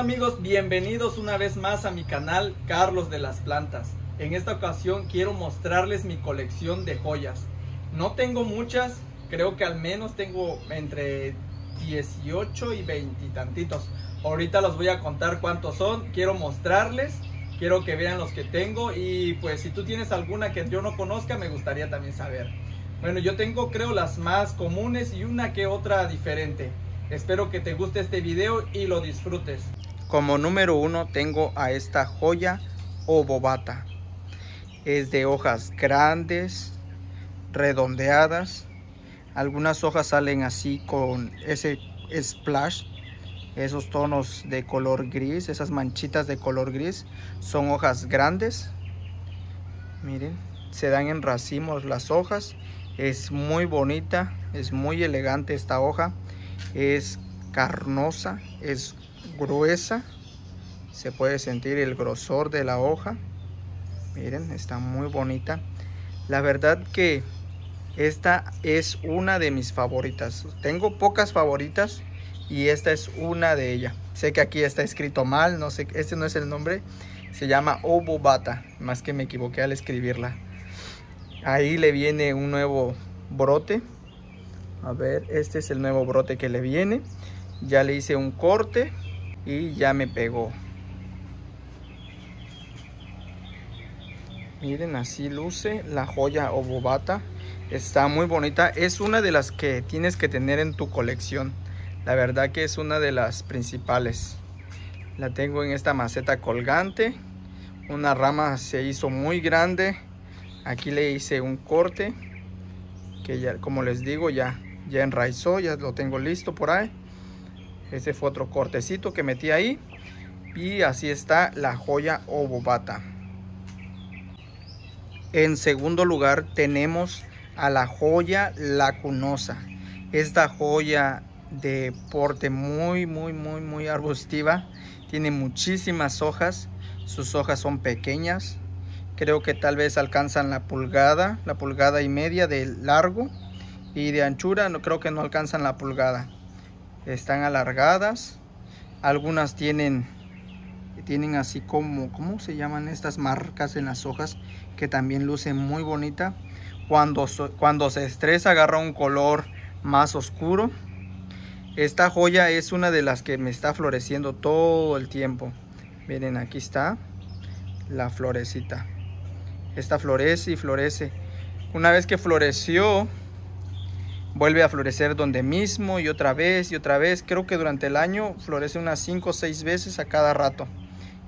amigos, bienvenidos una vez más a mi canal Carlos de las Plantas. En esta ocasión quiero mostrarles mi colección de joyas. No tengo muchas, creo que al menos tengo entre 18 y 20 tantitos. Ahorita los voy a contar cuántos son, quiero mostrarles, quiero que vean los que tengo y pues si tú tienes alguna que yo no conozca me gustaría también saber. Bueno, yo tengo creo las más comunes y una que otra diferente. Espero que te guste este video y lo disfrutes. Como número uno tengo a esta joya o bobata. Es de hojas grandes, redondeadas. Algunas hojas salen así con ese splash, esos tonos de color gris, esas manchitas de color gris. Son hojas grandes. Miren, se dan en racimos las hojas. Es muy bonita, es muy elegante esta hoja. Es carnosa, es gruesa. Se puede sentir el grosor de la hoja. Miren, está muy bonita. La verdad que esta es una de mis favoritas. Tengo pocas favoritas y esta es una de ellas. Sé que aquí está escrito mal, no sé, este no es el nombre. Se llama Obubata, más que me equivoqué al escribirla. Ahí le viene un nuevo brote. A ver, este es el nuevo brote que le viene. Ya le hice un corte y ya me pegó miren así luce la joya o está muy bonita es una de las que tienes que tener en tu colección la verdad que es una de las principales la tengo en esta maceta colgante una rama se hizo muy grande aquí le hice un corte que ya como les digo ya ya enraizó ya lo tengo listo por ahí ese fue otro cortecito que metí ahí. Y así está la joya o En segundo lugar tenemos a la joya lacunosa. Esta joya de porte muy, muy, muy, muy arbustiva. Tiene muchísimas hojas. Sus hojas son pequeñas. Creo que tal vez alcanzan la pulgada, la pulgada y media de largo. Y de anchura no creo que no alcanzan la pulgada están alargadas. Algunas tienen, tienen así como, ¿cómo se llaman estas marcas en las hojas? Que también lucen muy bonita. Cuando, cuando se estresa agarra un color más oscuro. Esta joya es una de las que me está floreciendo todo el tiempo. Miren, aquí está la florecita. Esta florece y florece. Una vez que floreció, vuelve a florecer donde mismo y otra vez y otra vez. Creo que durante el año florece unas 5 o 6 veces a cada rato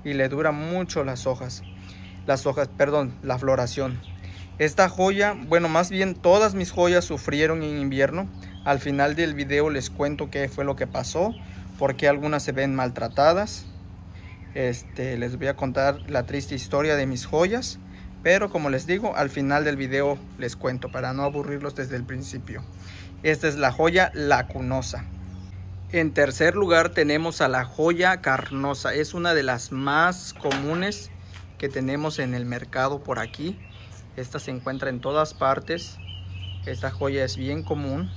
y le dura mucho las hojas. Las hojas, perdón, la floración. Esta joya, bueno, más bien todas mis joyas sufrieron en invierno. Al final del video les cuento qué fue lo que pasó, porque algunas se ven maltratadas. Este, les voy a contar la triste historia de mis joyas pero como les digo, al final del video les cuento para no aburrirlos desde el principio. Esta es la joya lacunosa. En tercer lugar tenemos a la joya carnosa. Es una de las más comunes que tenemos en el mercado por aquí. Esta se encuentra en todas partes. Esta joya es bien común.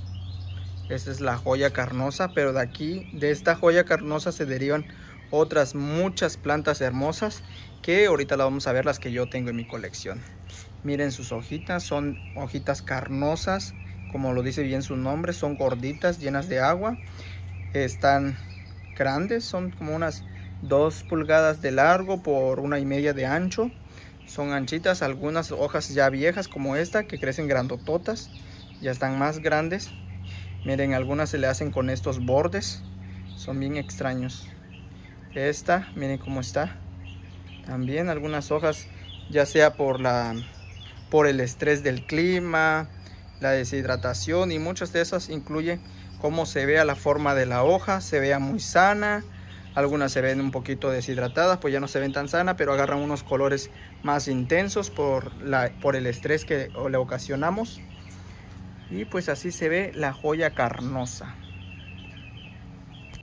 Esta es la joya carnosa, pero de aquí, de esta joya carnosa se derivan otras muchas plantas hermosas que ahorita la vamos a ver las que yo tengo en mi colección. Miren sus hojitas, son hojitas carnosas, como lo dice bien su nombre, son gorditas, llenas de agua. Están grandes, son como unas 2 pulgadas de largo por una y media de ancho. Son anchitas, algunas hojas ya viejas como esta que crecen grandototas, ya están más grandes. Miren, algunas se le hacen con estos bordes, son bien extraños. Esta, miren cómo está, también algunas hojas, ya sea por, por el estrés del clima, la deshidratación y muchas de esas incluye cómo se vea la forma de la hoja, se vea muy sana, algunas se ven un poquito deshidratadas, pues ya no se ven tan sana pero agarran unos colores más intensos por el estrés que le ocasionamos. Y pues así se ve la joya carnosa.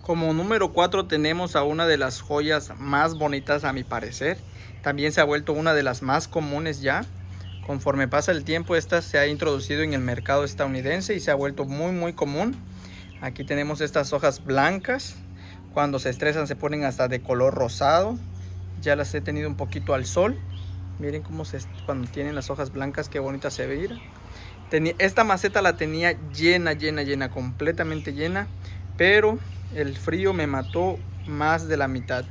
Como número 4 tenemos a una de las joyas más bonitas a mi parecer. También se ha vuelto una de las más comunes ya. Conforme pasa el tiempo, esta se ha introducido en el mercado estadounidense y se ha vuelto muy muy común. Aquí tenemos estas hojas blancas. Cuando se estresan se ponen hasta de color rosado. Ya las he tenido un poquito al sol. Miren cómo se, cuando tienen las hojas blancas, qué bonita se ve. Esta maceta la tenía llena, llena, llena, completamente llena. Pero el frío me mató más de la mitad.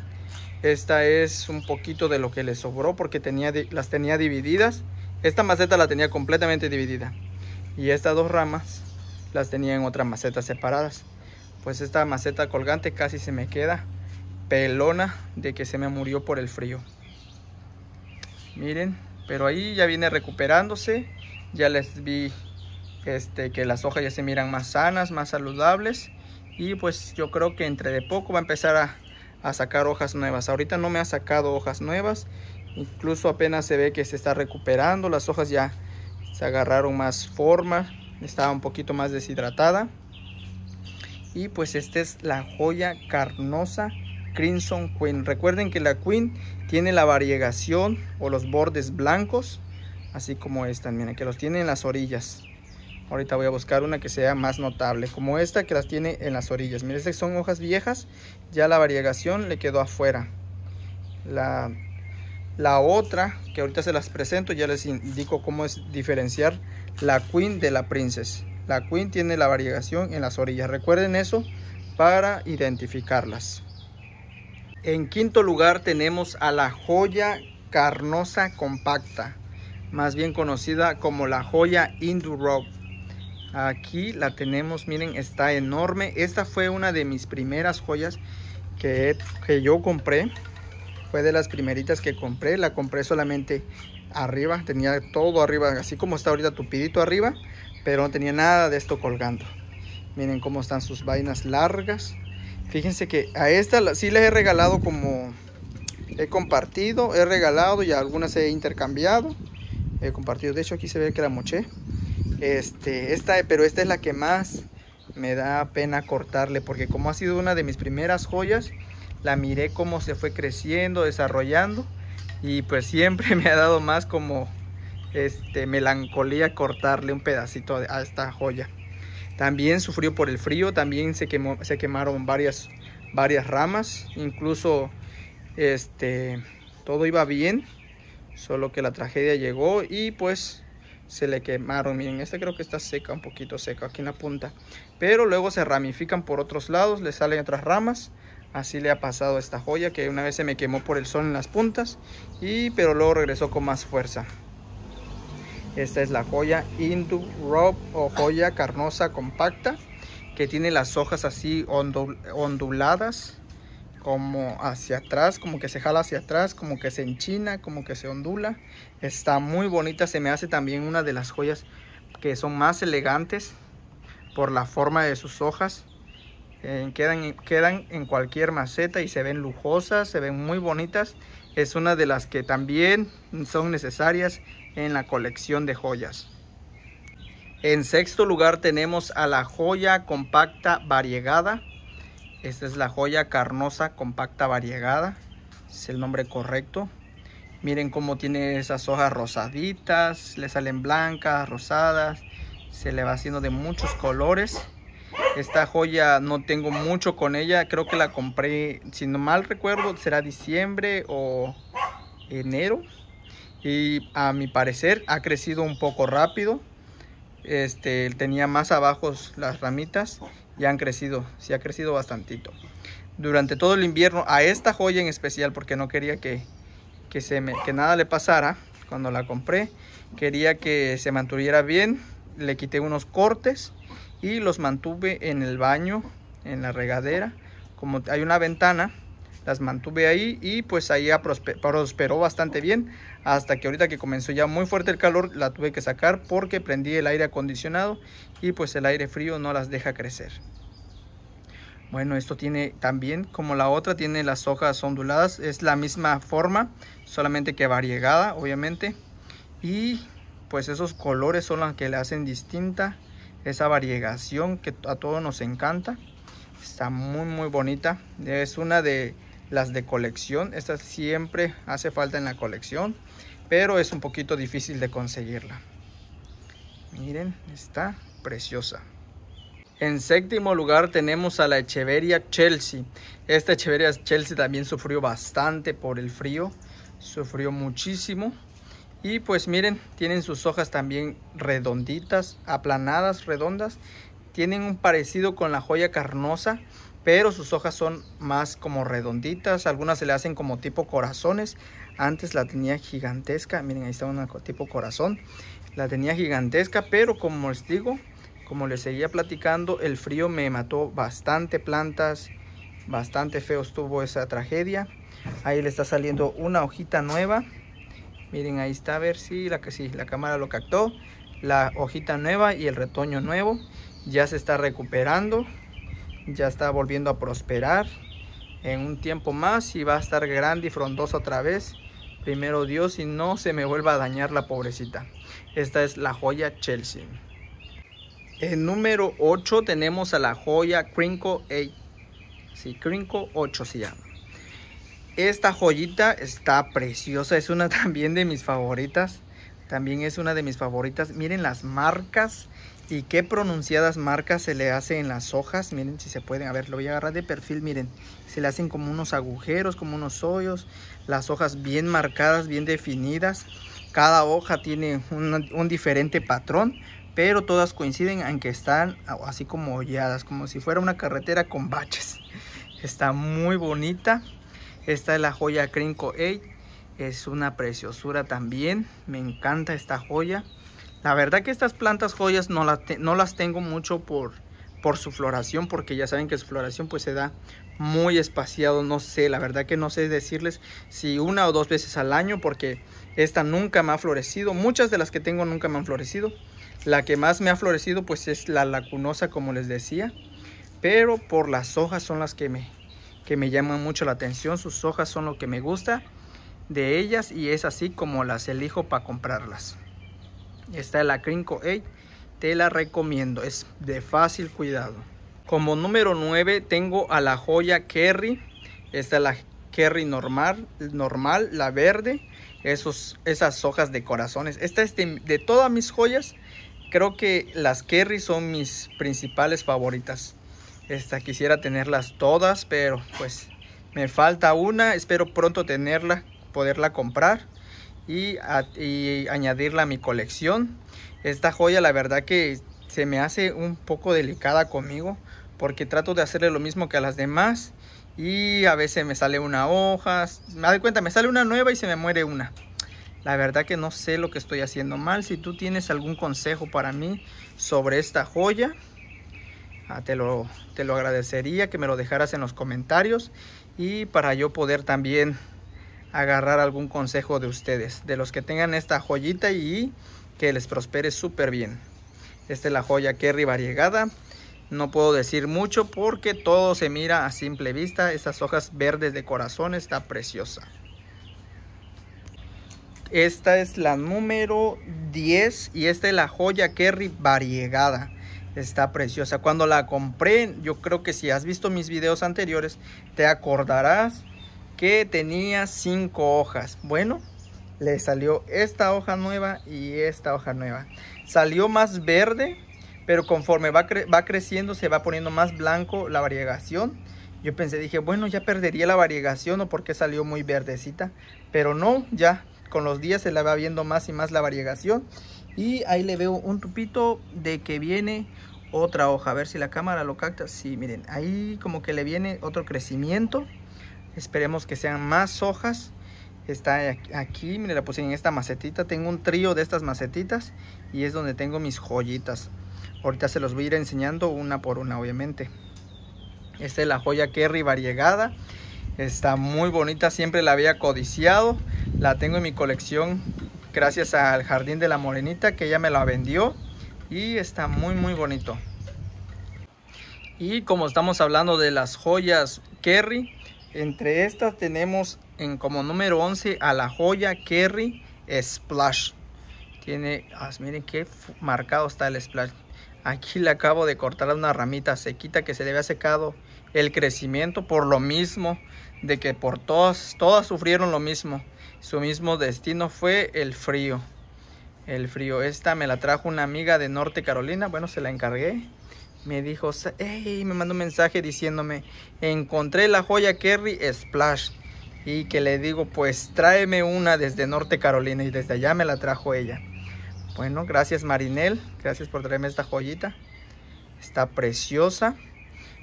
Esta es un poquito de lo que le sobró porque tenía, las tenía divididas. Esta maceta la tenía completamente dividida. Y estas dos ramas las tenía en otras macetas separadas. Pues esta maceta colgante casi se me queda pelona de que se me murió por el frío. Miren, pero ahí ya viene recuperándose. Ya les vi este, que las hojas ya se miran más sanas, más saludables y pues yo creo que entre de poco va a empezar a, sacar hojas nuevas. Ahorita no me ha sacado hojas nuevas, incluso apenas se ve que se está recuperando, las hojas ya se agarraron más forma, estaba un poquito más deshidratada. Y pues esta es la joya carnosa Crimson Queen. Recuerden que la Queen tiene la variegación o los bordes blancos, así como esta, miren que los tiene en las orillas. Ahorita voy a buscar una que sea más notable, como esta que las tiene en las orillas. Miren, estas son hojas viejas, ya la variegación le quedó afuera. La, otra, que ahorita se las presento, ya les indico cómo es diferenciar la queen de la princess. La queen tiene la variegación en las orillas. Recuerden eso para identificarlas. En quinto lugar tenemos a la joya carnosa compacta, más bien conocida como la joya Hindu Rock. Aquí la tenemos, miren, está enorme. Esta fue una de mis primeras joyas que, que yo compré. Fue de las primeritas que compré. La compré solamente arriba. Tenía todo arriba, así como está ahorita tupidito arriba. Pero no tenía nada de esto colgando. Miren cómo están sus vainas largas. Fíjense que a esta sí les he regalado como he compartido, he regalado y algunas he intercambiado. He compartido. De hecho aquí se ve que la moché. Este, esta, pero esta es la que más me da pena cortarle porque como ha sido una de mis primeras joyas, la miré cómo se fue creciendo, desarrollando y pues siempre me ha dado más como este melancolía cortarle un pedacito a esta joya. También sufrió por el frío, también se quemaron varias varias ramas, incluso este todo iba bien, solo que la tragedia llegó y pues se le quemaron. Miren, esta creo que está seca, un poquito seca aquí en la punta. Pero luego se ramifican por otros lados, le salen otras ramas. Así le ha pasado a esta joya que una vez se me quemó por el sol en las puntas. Y, pero luego regresó con más fuerza. Esta es la joya Indu Rob o joya carnosa compacta que tiene las hojas así onduladas como hacia atrás, como que se jala hacia atrás, como que se enchina, como que se ondula. Está muy bonita, se me hace también una de las joyas que son más elegantes por la forma de sus hojas. Eh, quedan en cualquier maceta y se ven lujosas, se ven muy bonitas. Es una de las que también son necesarias en la colección de joyas. En sexto lugar tenemos a la joya compacta variegada esta es la joya carnosa compacta variegada, es el nombre correcto. Miren cómo tiene esas hojas rosaditas, le salen blancas, rosadas, se le va haciendo de muchos colores. Esta joya no tengo mucho con ella, creo que la compré, si no mal recuerdo, será diciembre o enero. Y a mi parecer ha crecido un poco rápido. Este, tenía más abajo las ramitas ya han crecido, sí ha crecido bastantito. Durante todo el invierno, a esta joya en especial, porque no quería que, que nada le pasara cuando la compré, quería que se mantuviera bien, le quité unos cortes y los mantuve en el baño, en la regadera. Como hay una ventana, las mantuve ahí y pues ahí prosperó bastante bien hasta que ahorita que comenzó ya muy fuerte el calor la tuve que sacar porque prendí el aire acondicionado y pues el aire frío no las deja crecer. Bueno, esto tiene también, como la otra, tiene las hojas onduladas. Es la misma forma, solamente que variegada, obviamente. Y pues esos colores son los que le hacen distinta esa variegación que a todos nos encanta. Está muy, muy bonita. Es una de las de colección estas siempre hace falta en la colección pero es un poquito difícil de conseguirla miren está preciosa en séptimo lugar tenemos a la Echeveria Chelsea esta Echeveria Chelsea también sufrió bastante por el frío sufrió muchísimo y pues miren tienen sus hojas también redonditas aplanadas redondas tienen un parecido con la joya carnosa pero sus hojas son más como redonditas, algunas se le hacen como tipo corazones, antes la tenía gigantesca, miren ahí está una tipo corazón, la tenía gigantesca, pero como les digo, como les seguía platicando, el frío me mató bastante plantas, bastante feo estuvo esa tragedia, ahí le está saliendo una hojita nueva, miren ahí está, a ver si la, sí, la cámara lo captó, la hojita nueva y el retoño nuevo, ya se está recuperando, ya está volviendo a prosperar en un tiempo más y va a estar grande y frondosa otra vez. Primero Dios y no se me vuelva a dañar la pobrecita. Esta es la joya Chelsea. En número 8 tenemos a la joya Crinkle 8. Sí, Crinkle 8 se llama. Esta joyita está preciosa, es una también de mis favoritas. También es una de mis favoritas. Miren las marcas y qué pronunciadas marcas se le hace en las hojas. Miren si se pueden, a ver, lo voy a agarrar de perfil, miren. Se le hacen como unos agujeros, como unos hoyos, las hojas bien marcadas, bien definidas. Cada hoja tiene un, diferente patrón, pero todas coinciden en que están así como holladas, como si fuera una carretera con baches. Está muy bonita. Esta es la joya Crinco 8. Es una preciosura también. Me encanta esta joya. La verdad que estas plantas joyas no, las, tengo mucho por, por su floración, porque ya saben que su floración pues se da muy espaciado, no sé, la verdad que no sé decirles si una o dos veces al año, porque esta nunca me ha florecido, muchas de las que tengo nunca me han florecido. La que más me ha florecido pues es la lacunosa, como les decía, pero por las hojas son las que me, que me llaman mucho la atención, sus hojas son lo que me gusta de ellas y es así como las elijo para comprarlas. Esta es la Crinco 8 te la recomiendo es de fácil cuidado como número 9 tengo a la joya Kerry esta es la Kerry normal normal la verde esos, esas hojas de corazones esta es de, de todas mis joyas creo que las Kerry son mis principales favoritas esta quisiera tenerlas todas pero pues me falta una espero pronto tenerla poderla comprar y, añadirla a mi colección. Esta joya la verdad que se me hace un poco delicada conmigo porque trato de hacerle lo mismo que a las demás y a veces me sale una hoja, me doy cuenta, me sale una nueva y se me muere una. La verdad que no sé lo que estoy haciendo mal. Si tú tienes algún consejo para mí sobre esta joya, ah, te lo, te lo agradecería que me lo dejaras en los comentarios y para yo poder también agarrar algún consejo de ustedes, de los que tengan esta joyita y que les prospere súper bien. Esta es la joya Kerry variegada. No puedo decir mucho porque todo se mira a simple vista. Estas hojas verdes de corazón está preciosa. Esta es la número 10 y esta es la joya Kerry variegada. Está preciosa. Cuando la compré, yo creo que si has visto mis videos anteriores, te acordarás que tenía cinco hojas. Bueno, le salió esta hoja nueva y esta hoja nueva. Salió más verde, pero conforme va, va creciendo se va poniendo más blanco la variegación. Yo pensé, dije, bueno, ya perdería la variegación o porque salió muy verdecita. Pero no, ya con los días se la va viendo más y más la variegación. Y ahí le veo un tupito de que viene otra hoja. A ver si la cámara lo capta. Sí, miren, ahí como que le viene otro crecimiento. Esperemos que sean más hojas. Está aquí, mire, la puse en esta macetita. Tengo un trío de estas macetitas y es donde tengo mis joyitas. Ahorita se los voy a ir enseñando una por una, obviamente. Esta es la joya Kerry variegada. Está muy bonita, siempre la había codiciado. La tengo en mi colección gracias al Jardín de la Morenita que ella me la vendió. Y está muy, muy bonito. Y como estamos hablando de las joyas Kerry, entre estas tenemos en como número 11 a la joya Kerry Splash. Tiene, ah, miren qué marcado está el splash. Aquí le acabo de cortar una ramita sequita que se le había secado el crecimiento por lo mismo de que por todas, todas sufrieron lo mismo. Su mismo destino fue el frío. El frío. Esta me la trajo una amiga de Norte Carolina. Bueno, se la encargué me dijo, me mandó un mensaje diciéndome, encontré la joya Kerry Splash. Y que le digo, pues tráeme una desde Norte Carolina y desde allá me la trajo ella. Bueno, gracias Marinel, gracias por traerme esta joyita. Está preciosa,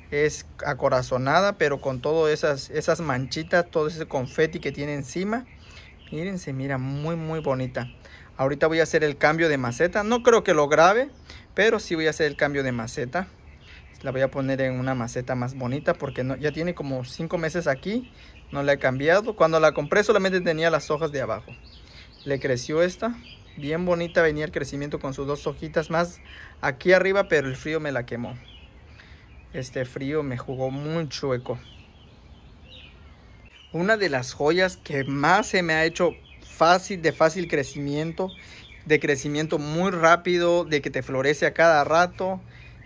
es acorazonada, pero con todas esas, esas manchitas, todo ese confeti que tiene encima. Miren, mira muy, muy bonita. Ahorita voy a hacer el cambio de maceta. No creo que lo grabe, pero sí voy a hacer el cambio de maceta la voy a poner en una maceta más bonita porque no, ya tiene como 5 meses aquí no la he cambiado cuando la compré solamente tenía las hojas de abajo le creció esta bien bonita venía el crecimiento con sus dos hojitas más aquí arriba pero el frío me la quemó este frío me jugó muy chueco una de las joyas que más se me ha hecho fácil de fácil crecimiento de crecimiento muy rápido, de que te florece a cada rato,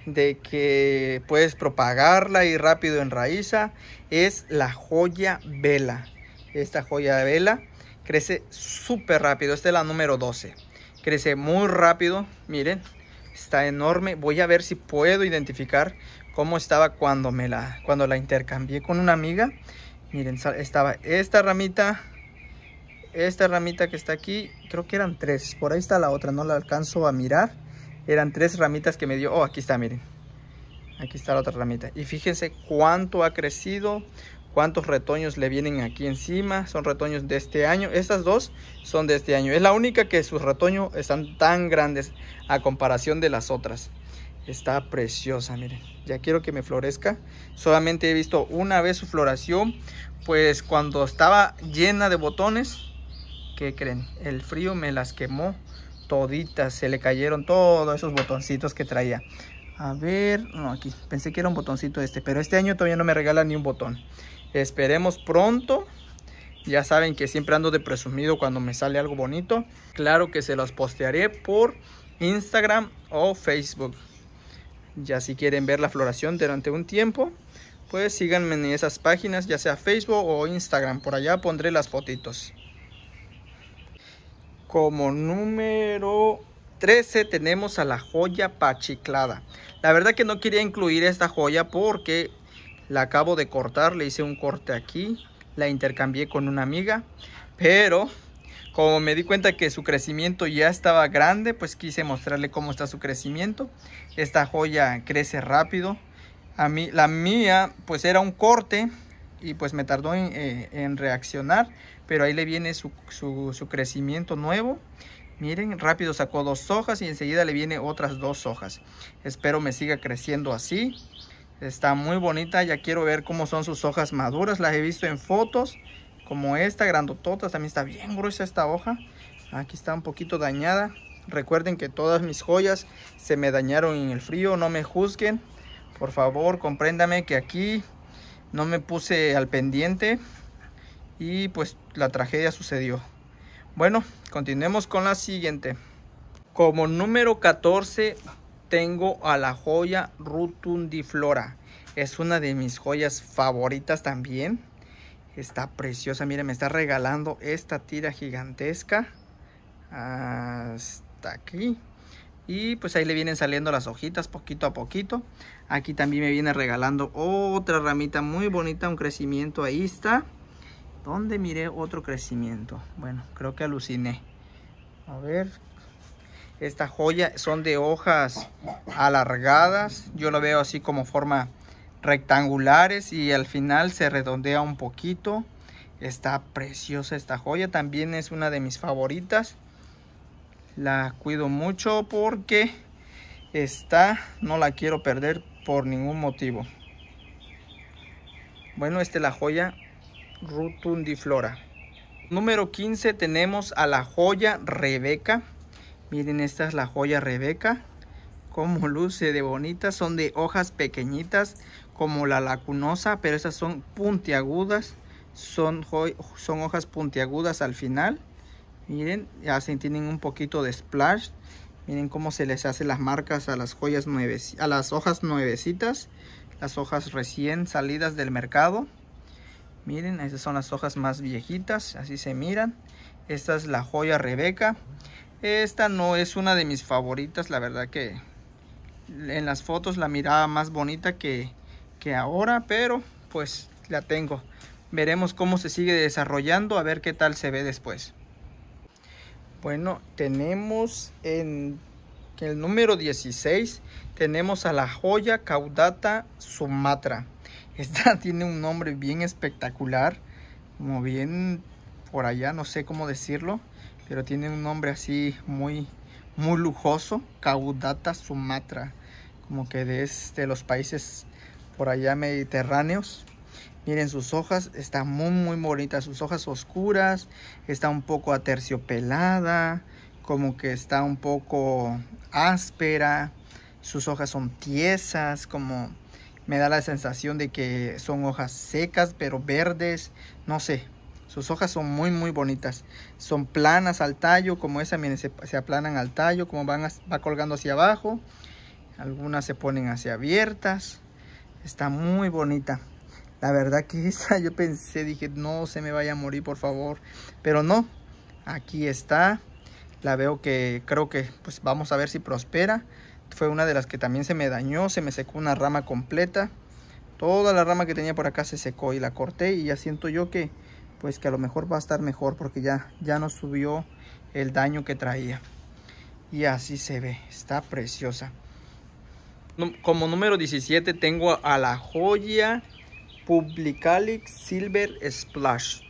de que puedes propagarla y rápido en raíz. es la joya vela. Esta joya de vela crece súper rápido, esta es la número 12. Crece muy rápido, miren, está enorme. Voy a ver si puedo identificar cómo estaba cuando me la cuando la intercambié con una amiga. Miren, estaba esta ramita esta ramita que está aquí, creo que eran tres. Por ahí está la otra, no la alcanzo a mirar. Eran tres ramitas que me dio. Oh, aquí está, miren. Aquí está la otra ramita. Y fíjense cuánto ha crecido, cuántos retoños le vienen aquí encima. Son retoños de este año. Estas dos son de este año. Es la única que sus retoños están tan grandes a comparación de las otras. Está preciosa, miren. Ya quiero que me florezca. Solamente he visto una vez su floración. Pues cuando estaba llena de botones, ¿qué creen? El frío me las quemó toditas, se le cayeron todos esos botoncitos que traía. A ver, no, aquí, pensé que era un botoncito este, pero este año todavía no me regalan ni un botón. Esperemos pronto. Ya saben que siempre ando de presumido cuando me sale algo bonito. Claro que se los postearé por Instagram o Facebook. Ya si quieren ver la floración durante un tiempo, pues síganme en esas páginas, ya sea Facebook o Instagram. Por allá pondré las fotitos. Como número 13 tenemos a la joya pachiclada. La verdad que no quería incluir esta joya porque la acabo de cortar. Le hice un corte aquí. La intercambié con una amiga. Pero como me di cuenta que su crecimiento ya estaba grande, pues quise mostrarle cómo está su crecimiento. Esta joya crece rápido. A mí, la mía pues era un corte y pues me tardó en eh, reaccionar pero ahí le viene su, crecimiento nuevo. Miren, rápido sacó dos hojas y enseguida le viene otras dos hojas. Espero me siga creciendo así. Está muy bonita, ya quiero ver cómo son sus hojas maduras. Las he visto en fotos, como esta, grandototas. También está bien gruesa esta hoja. Aquí está un poquito dañada. Recuerden que todas mis joyas se me dañaron en el frío. No me juzguen. Por favor, compréndame que aquí no me puse al pendiente y pues la tragedia sucedió. Bueno, continuemos con la siguiente. Como número 14 tengo a la joya Rutundiflora. Es una de mis joyas favoritas también. Está preciosa, miren, me está regalando esta tira gigantesca. Hasta aquí. Y pues ahí le vienen saliendo las hojitas poquito a poquito. Aquí también me viene regalando otra ramita muy bonita, un crecimiento, ahí está. ¿Dónde miré otro crecimiento? Bueno, creo que aluciné. A ver. Esta joya son de hojas alargadas. Yo lo veo así como forma rectangulares y al final se redondea un poquito. Está preciosa esta joya. También es una de mis favoritas. La cuido mucho porque está, no la quiero perder por ningún motivo. Bueno, esta es la joya Flora. Número 15 tenemos a la joya Rebeca. Miren, esta es la joya Rebeca. Como luce de bonita. Son de hojas pequeñitas como la lacunosa, pero estas son puntiagudas. Son, hojas puntiagudas al final. Miren, ya tienen un poquito de splash. Miren cómo se les hace las marcas a las joyas nueve, a las hojas nuevecitas, las hojas recién salidas del mercado. Miren, esas son las hojas más viejitas, así se miran. Esta es la joya Rebeca. Esta no es una de mis favoritas, la verdad que en las fotos la miraba más bonita que, ahora, pero pues la tengo. Veremos cómo se sigue desarrollando, a ver qué tal se ve después. Bueno, tenemos en que el número 16 tenemos a la joya caudata sumatra. Esta tiene un nombre bien espectacular, como bien por allá, no sé cómo decirlo, pero tiene un nombre así muy, muy lujoso, caudata sumatra, como que de, de los países por allá mediterráneos. Miren sus hojas, están muy muy bonitas. sus hojas oscuras, está un poco aterciopelada, como que está un poco áspera, sus hojas son tiesas, como me da la sensación de que son hojas secas pero verdes, no sé. Sus hojas son muy muy bonitas. Son planas al tallo, como esa, miren, se, aplanan al tallo, como van va colgando hacia abajo. Algunas se ponen hacia abiertas. Está muy bonita. La verdad que esa yo pensé, dije, no se me vaya a morir, por favor. Pero no, aquí está la veo que creo que pues vamos a ver si prospera. Fue una de las que también se me dañó, se me secó una rama completa. Toda la rama que tenía por acá se secó y la corté y ya siento yo que pues que a lo mejor va a estar mejor porque ya ya no subió el daño que traía. Y así se ve, está preciosa. Como número 17 tengo a la joya Publicalix Silver Splash.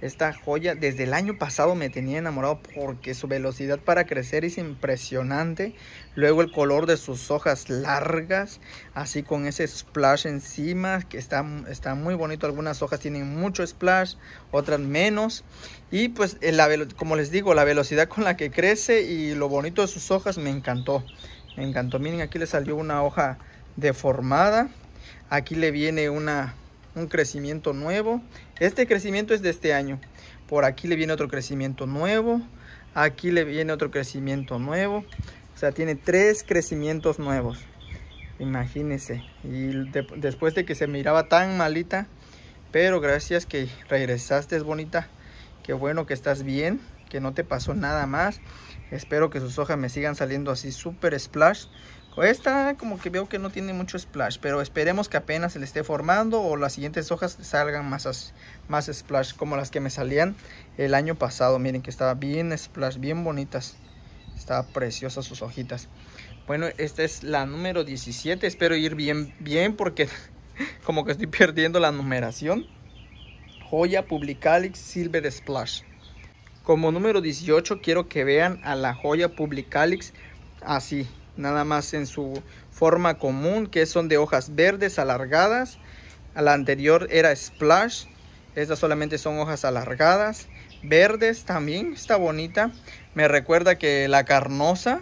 Esta joya desde el año pasado me tenía enamorado porque su velocidad para crecer es impresionante. Luego el color de sus hojas largas, así con ese splash encima, que está, está muy bonito. Algunas hojas tienen mucho splash, otras menos. Y pues eh, como les digo, la velocidad con la que crece y lo bonito de sus hojas me encantó. Me encantó. Miren, aquí le salió una hoja deformada. Aquí le viene una, un crecimiento nuevo este crecimiento es de este año. Por aquí le viene otro crecimiento nuevo. Aquí le viene otro crecimiento nuevo. O sea, tiene tres crecimientos nuevos. imagínese, Y después de que se miraba tan malita. Pero gracias que regresaste, es bonita. Qué bueno que estás bien. Que no te pasó nada más. Espero que sus hojas me sigan saliendo así súper splash. Pues esta como que veo que no tiene mucho splash, pero esperemos que apenas se le esté formando o las siguientes hojas salgan más, más splash como las que me salían el año pasado. Miren que estaba bien splash, bien bonitas. Estaban preciosas sus hojitas. Bueno, esta es la número 17. Espero ir bien, bien porque como que estoy perdiendo la numeración. Joya Publicalix Silver Splash. Como número 18 quiero que vean a la joya Publicalix así, nada más en su forma común, que son de hojas verdes alargadas. la anterior era splash, estas solamente son hojas alargadas, verdes también, está bonita. Me recuerda que la carnosa,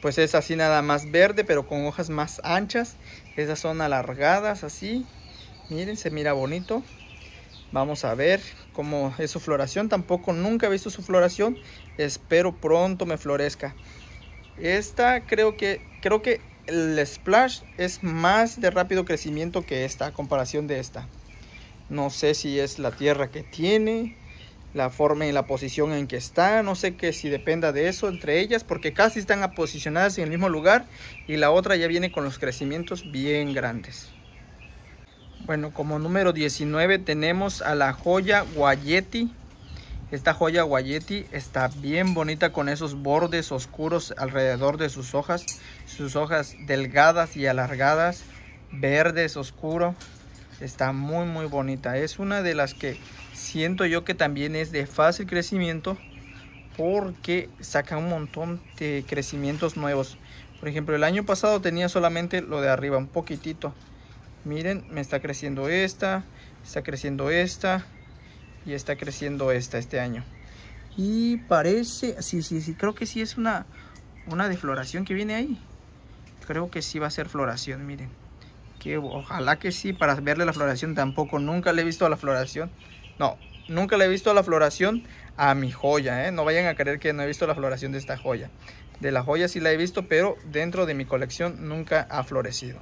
pues es así nada más verde, pero con hojas más anchas. Estas son alargadas así, miren, se mira bonito. Vamos a ver cómo es su floración. Tampoco nunca he visto su floración. Espero pronto me florezca. Esta creo que, creo que el Splash es más de rápido crecimiento que esta, a comparación de esta. No sé si es la tierra que tiene, la forma y la posición en que está. No sé que si dependa de eso entre ellas, porque casi están posicionadas en el mismo lugar y la otra ya viene con los crecimientos bien grandes. Bueno, como número 19 tenemos a la joya Guayeti esta joya guayeti está bien bonita con esos bordes oscuros alrededor de sus hojas. Sus hojas delgadas y alargadas, verdes oscuro. Está muy muy bonita. Es una de las que siento yo que también es de fácil crecimiento porque saca un montón de crecimientos nuevos. Por ejemplo, el año pasado tenía solamente lo de arriba, un poquitito. Miren, me está creciendo esta, está creciendo esta, y está creciendo esta este año. Y parece, sí, sí, sí, creo que sí es una, una defloración que viene ahí. Creo que sí va a ser floración, miren. Que, ojalá que sí, para verle la floración tampoco. Nunca le he visto a la floración. No, nunca le he visto a la floración a mi joya, ¿eh? No vayan a creer que no he visto la floración de esta joya. De la joya sí la he visto, pero dentro de mi colección nunca ha florecido.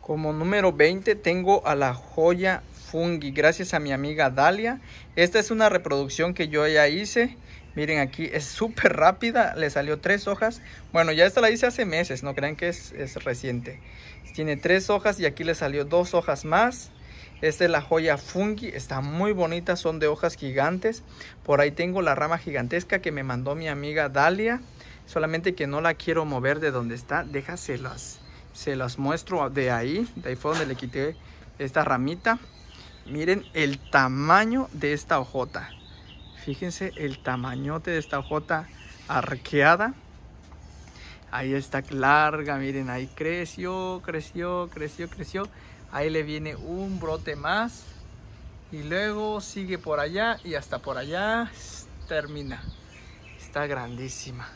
Como número 20 tengo a la joya fungi gracias a mi amiga Dalia. Esta es una reproducción que yo ya hice. Miren aquí, es súper rápida, le salió tres hojas. Bueno, ya esta la hice hace meses, no crean que es, reciente. Tiene tres hojas y aquí le salió dos hojas más. Esta es la joya fungi, está muy bonita, son de hojas gigantes. Por ahí tengo la rama gigantesca que me mandó mi amiga Dalia. Solamente que no la quiero mover de donde está, déjaselas. Se las muestro de ahí, de ahí fue donde le quité esta ramita. Miren el tamaño de esta hojota. Fíjense el tamañote de esta hojota arqueada. Ahí está larga, miren, ahí creció, creció, creció, creció. Ahí le viene un brote más. Y luego sigue por allá y hasta por allá termina. Está grandísima.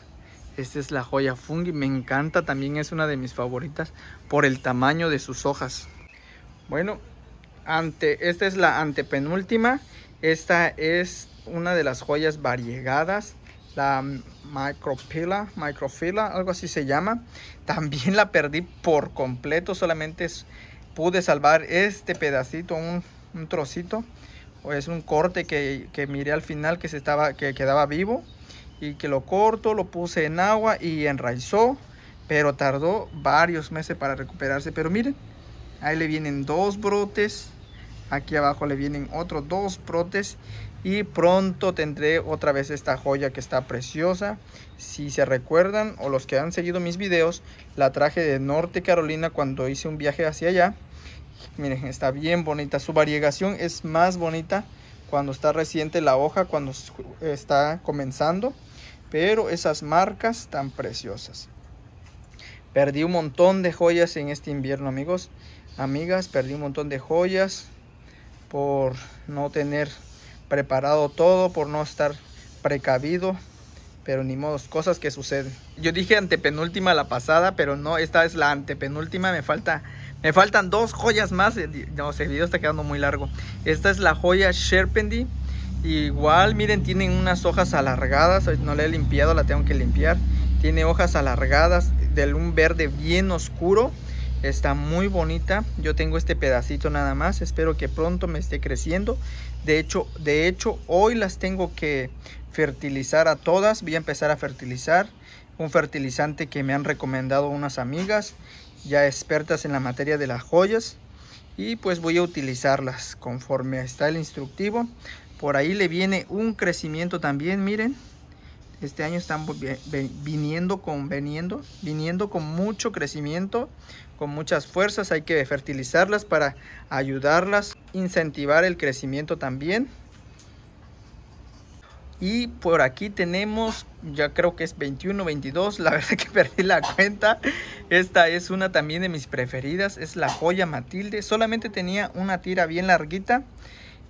Esta es la joya fungi. Me encanta, también es una de mis favoritas por el tamaño de sus hojas. Bueno, ante, esta es la antepenúltima. Esta es una de las joyas variegadas, la micropila, microfila, algo así se llama. También la perdí por completo, solamente pude salvar este pedacito, un, trocito. O es un corte que, que, miré al final que, se estaba, que quedaba vivo y que lo corto, lo puse en agua y enraizó, pero tardó varios meses para recuperarse. Pero miren, ahí le vienen dos brotes aquí abajo le vienen otros dos protes y pronto tendré otra vez esta joya que está preciosa si se recuerdan o los que han seguido mis videos la traje de norte carolina cuando hice un viaje hacia allá miren está bien bonita su variegación es más bonita cuando está reciente la hoja cuando está comenzando pero esas marcas tan preciosas perdí un montón de joyas en este invierno amigos amigas perdí un montón de joyas por no tener preparado todo, por no estar precavido, pero ni modo, cosas que suceden. Yo dije antepenúltima la pasada, pero no, esta es la antepenúltima, me falta me faltan dos joyas más. Eh, no, el video está quedando muy largo. Esta es la joya Sherpendy. Igual, miren, tienen unas hojas alargadas. No la he limpiado, la tengo que limpiar. Tiene hojas alargadas de un verde bien oscuro está muy bonita yo tengo este pedacito nada más espero que pronto me esté creciendo de hecho de hecho hoy las tengo que fertilizar a todas voy a empezar a fertilizar un fertilizante que me han recomendado unas amigas ya expertas en la materia de las joyas y pues voy a utilizarlas conforme está el instructivo por ahí le viene un crecimiento también miren este año están viniendo viniendo viniendo con mucho crecimiento con muchas fuerzas, hay que fertilizarlas para ayudarlas, incentivar el crecimiento también. Y por aquí tenemos, ya creo que es 21, 22, la verdad que perdí la cuenta. Esta es una también de mis preferidas, es la joya Matilde. Solamente tenía una tira bien larguita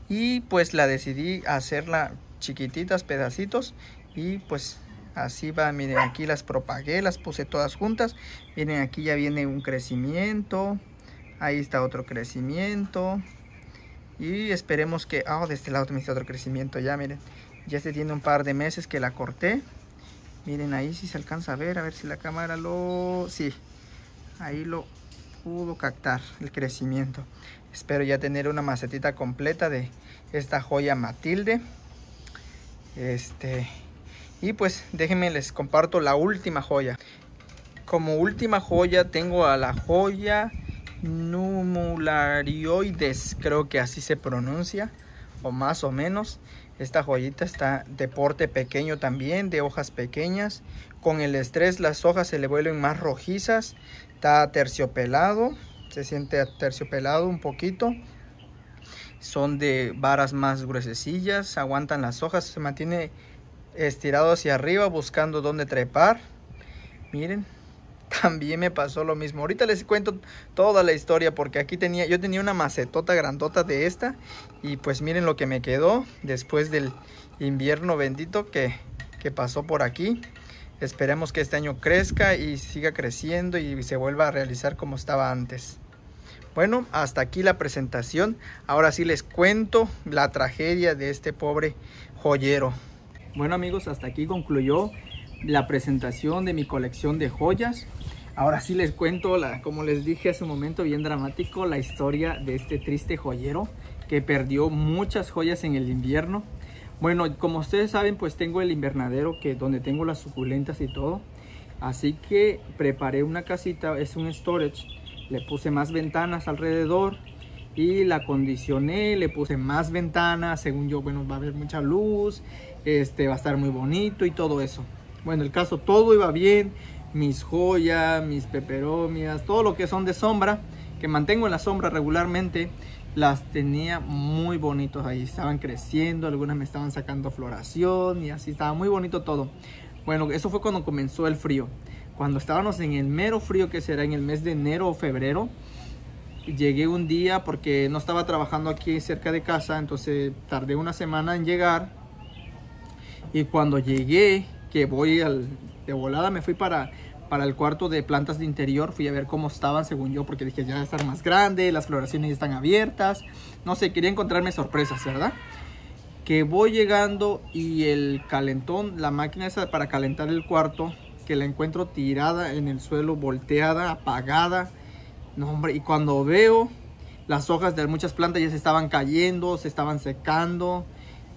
y pues la decidí hacerla chiquititas, pedacitos y pues así va miren aquí las propagué las puse todas juntas miren aquí ya viene un crecimiento ahí está otro crecimiento y esperemos que ah oh, de este lado también está otro crecimiento ya miren ya se tiene un par de meses que la corté miren ahí si se alcanza a ver a ver si la cámara lo sí ahí lo pudo captar el crecimiento espero ya tener una macetita completa de esta joya Matilde este y pues déjenme les comparto la última joya. Como última joya tengo a la joya Numularioides, creo que así se pronuncia, o más o menos. Esta joyita está de porte pequeño también, de hojas pequeñas. Con el estrés las hojas se le vuelven más rojizas. Está terciopelado, se siente terciopelado un poquito. Son de varas más gruesecillas, aguantan las hojas, se mantiene estirado hacia arriba buscando dónde trepar. Miren, también me pasó lo mismo. Ahorita les cuento toda la historia porque aquí tenía, yo tenía una macetota grandota de esta y pues miren lo que me quedó después del invierno bendito que, que pasó por aquí. Esperemos que este año crezca y siga creciendo y se vuelva a realizar como estaba antes. Bueno, hasta aquí la presentación. Ahora sí les cuento la tragedia de este pobre joyero. Bueno amigos, hasta aquí concluyó la presentación de mi colección de joyas. Ahora sí les cuento, la, como les dije hace un momento, bien dramático, la historia de este triste joyero que perdió muchas joyas en el invierno. Bueno, como ustedes saben, pues tengo el invernadero que donde tengo las suculentas y todo. Así que preparé una casita, es un storage. Le puse más ventanas alrededor y la condicioné, le puse más ventanas, según yo, bueno, va a haber mucha luz este, va a estar muy bonito y todo eso. Bueno, el caso todo iba bien, mis joyas, mis peperomias, todo lo que son de sombra, que mantengo en la sombra regularmente, las tenía muy bonitos ahí, estaban creciendo, algunas me estaban sacando floración y así, estaba muy bonito todo. Bueno, eso fue cuando comenzó el frío. Cuando estábamos en el mero frío, que será en el mes de enero o febrero, llegué un día porque no estaba trabajando aquí cerca de casa, entonces tardé una semana en llegar y cuando llegué, que voy de volada, me fui para, para el cuarto de plantas de interior. Fui a ver cómo estaban, según yo, porque dije, ya estar más grande, las floraciones ya están abiertas. No sé, quería encontrarme sorpresas, ¿verdad? Que voy llegando y el calentón, la máquina esa para calentar el cuarto, que la encuentro tirada en el suelo, volteada, apagada. No, hombre, y cuando veo, las hojas de muchas plantas ya se estaban cayendo, se estaban secando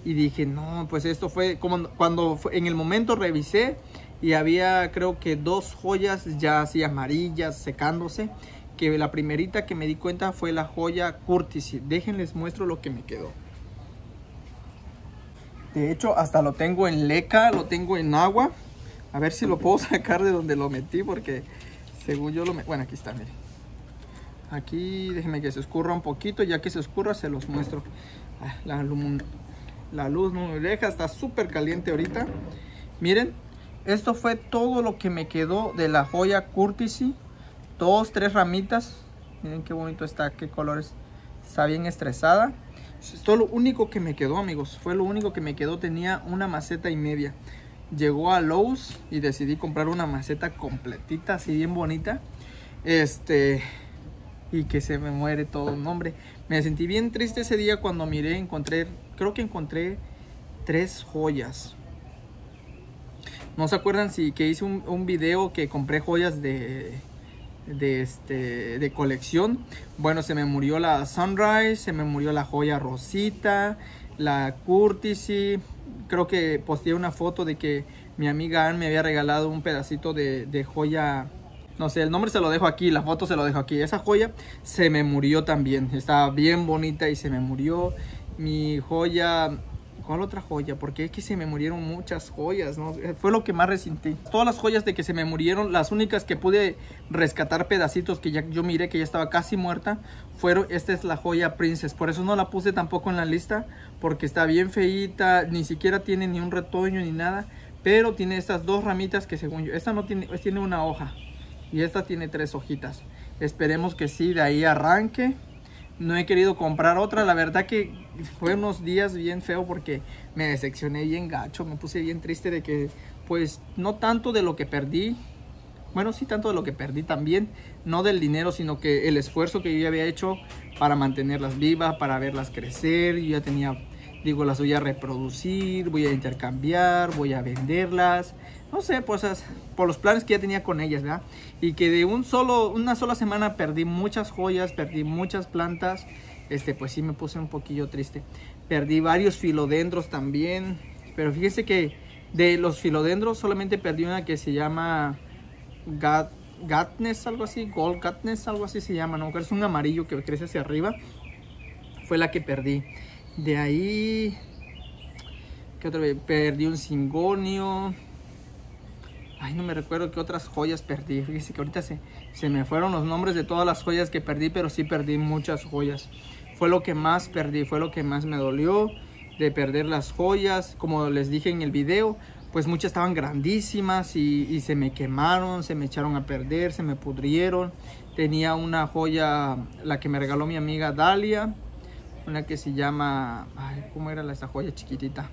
y dije, no, pues esto fue como cuando en el momento revisé y había creo que dos joyas ya así amarillas secándose, que la primerita que me di cuenta fue la joya Curtis. Déjenles muestro lo que me quedó. De hecho, hasta lo tengo en leca, lo tengo en agua. A ver si lo puedo sacar de donde lo metí porque según yo lo metí. Bueno, aquí está, miren. Aquí déjenme que se escurra un poquito. Ya que se escurra se los muestro. Ah, la la luz no me deja, está súper caliente ahorita. Miren, esto fue todo lo que me quedó de la joya courtesy Dos, tres ramitas. Miren qué bonito está, qué colores. Está bien estresada. Esto es lo único que me quedó, amigos. Fue lo único que me quedó. Tenía una maceta y media. Llegó a Lowe's y decidí comprar una maceta completita, así bien bonita. Este y que se me muere todo. nombre hombre, me sentí bien triste ese día cuando miré, encontré creo que encontré tres joyas. No se acuerdan si que hice un, un video que compré joyas de, de, este, de colección. Bueno, se me murió la Sunrise, se me murió la joya Rosita, la Courtesy. Creo que posteé una foto de que mi amiga Anne me había regalado un pedacito de, de joya. No sé, el nombre se lo dejo aquí, la foto se lo dejo aquí. Esa joya se me murió también. Estaba bien bonita y se me murió mi joya ¿Cuál otra joya? Porque es que se me murieron muchas joyas, ¿no? Eh, fue lo que más resentí. Todas las joyas de que se me murieron, las únicas que pude rescatar pedacitos que ya yo miré que ya estaba casi muerta, fueron, esta es la joya Princess. Por eso no la puse tampoco en la lista, porque está bien feita ni siquiera tiene ni un retoño ni nada. Pero tiene estas dos ramitas que según yo, esta no tiene, tiene una hoja y esta tiene tres hojitas. Esperemos que sí, de ahí arranque no he querido comprar otra. La verdad que fue unos días bien feo porque me decepcioné bien gacho, me puse bien triste de que, pues, no tanto de lo que perdí, bueno, sí, tanto de lo que perdí también, no del dinero, sino que el esfuerzo que yo ya había hecho para mantenerlas vivas, para verlas crecer, yo ya tenía, digo, las voy a reproducir, voy a intercambiar, voy a venderlas, no sé, pues por los planes que ya tenía con ellas, ¿verdad? Y que de un solo, una sola semana perdí muchas joyas, perdí muchas plantas, este, pues sí me puse un poquillo triste. Perdí varios filodendros también, pero fíjese que de los filodendros solamente perdí una que se llama gatnes Gatness, algo así, Gold Gatness, algo así se llama, ¿no? Es un amarillo que crece hacia arriba, fue la que perdí. De ahí, ¿qué otra vez? Perdí un cingonio Ay, no me recuerdo qué otras joyas perdí. Fíjese que ahorita se, se me fueron los nombres de todas las joyas que perdí, pero sí perdí muchas joyas. Fue lo que más perdí, fue lo que más me dolió de perder las joyas. Como les dije en el video, pues muchas estaban grandísimas y, y, se me quemaron, se me echaron a perder, se me pudrieron. Tenía una joya, la que me regaló mi amiga Dalia, una que se llama, ay, ¿cómo era esa joya chiquitita?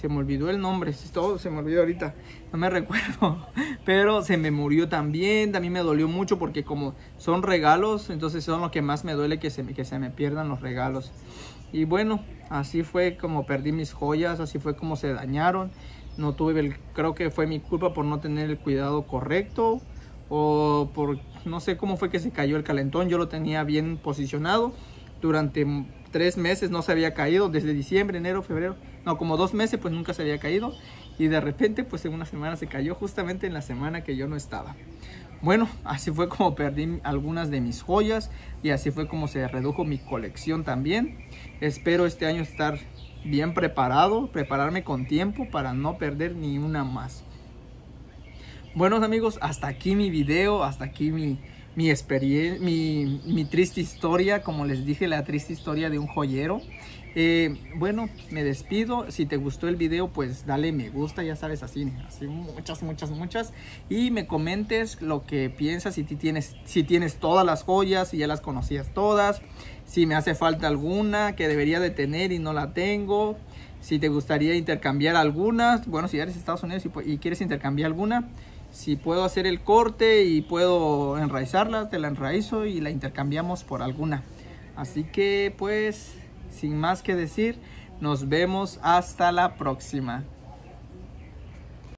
se me olvidó el nombre, todo se me olvidó ahorita, no me recuerdo, pero se me murió también, también me dolió mucho porque como son regalos, entonces son lo que más me duele que se me, que se me pierdan los regalos. Y bueno, así fue como perdí mis joyas, así fue como se dañaron, no tuve el, creo que fue mi culpa por no tener el cuidado correcto o por no sé cómo fue que se cayó el calentón, yo lo tenía bien posicionado durante tres meses no se había caído, desde diciembre, enero, febrero, no, como dos meses pues nunca se había caído y de repente pues en una semana se cayó justamente en la semana que yo no estaba. Bueno, así fue como perdí algunas de mis joyas y así fue como se redujo mi colección también. Espero este año estar bien preparado, prepararme con tiempo para no perder ni una más. Buenos amigos, hasta aquí mi video, hasta aquí mi, mi, mi, triste historia, como les dije, la triste historia de un joyero. Eh, bueno, me despido. Si te gustó el video, pues dale me gusta, ya sabes, así, así muchas, muchas, muchas. Y me comentes lo que piensas, si tienes, si tienes todas las joyas, si ya las conocías todas, si me hace falta alguna que debería de tener y no la tengo. Si te gustaría intercambiar algunas, bueno, si eres Estados Unidos y quieres intercambiar alguna, si puedo hacer el corte y puedo enraizarla, te la enraizo y la intercambiamos por alguna. Así que pues, sin más que decir, nos vemos hasta la próxima.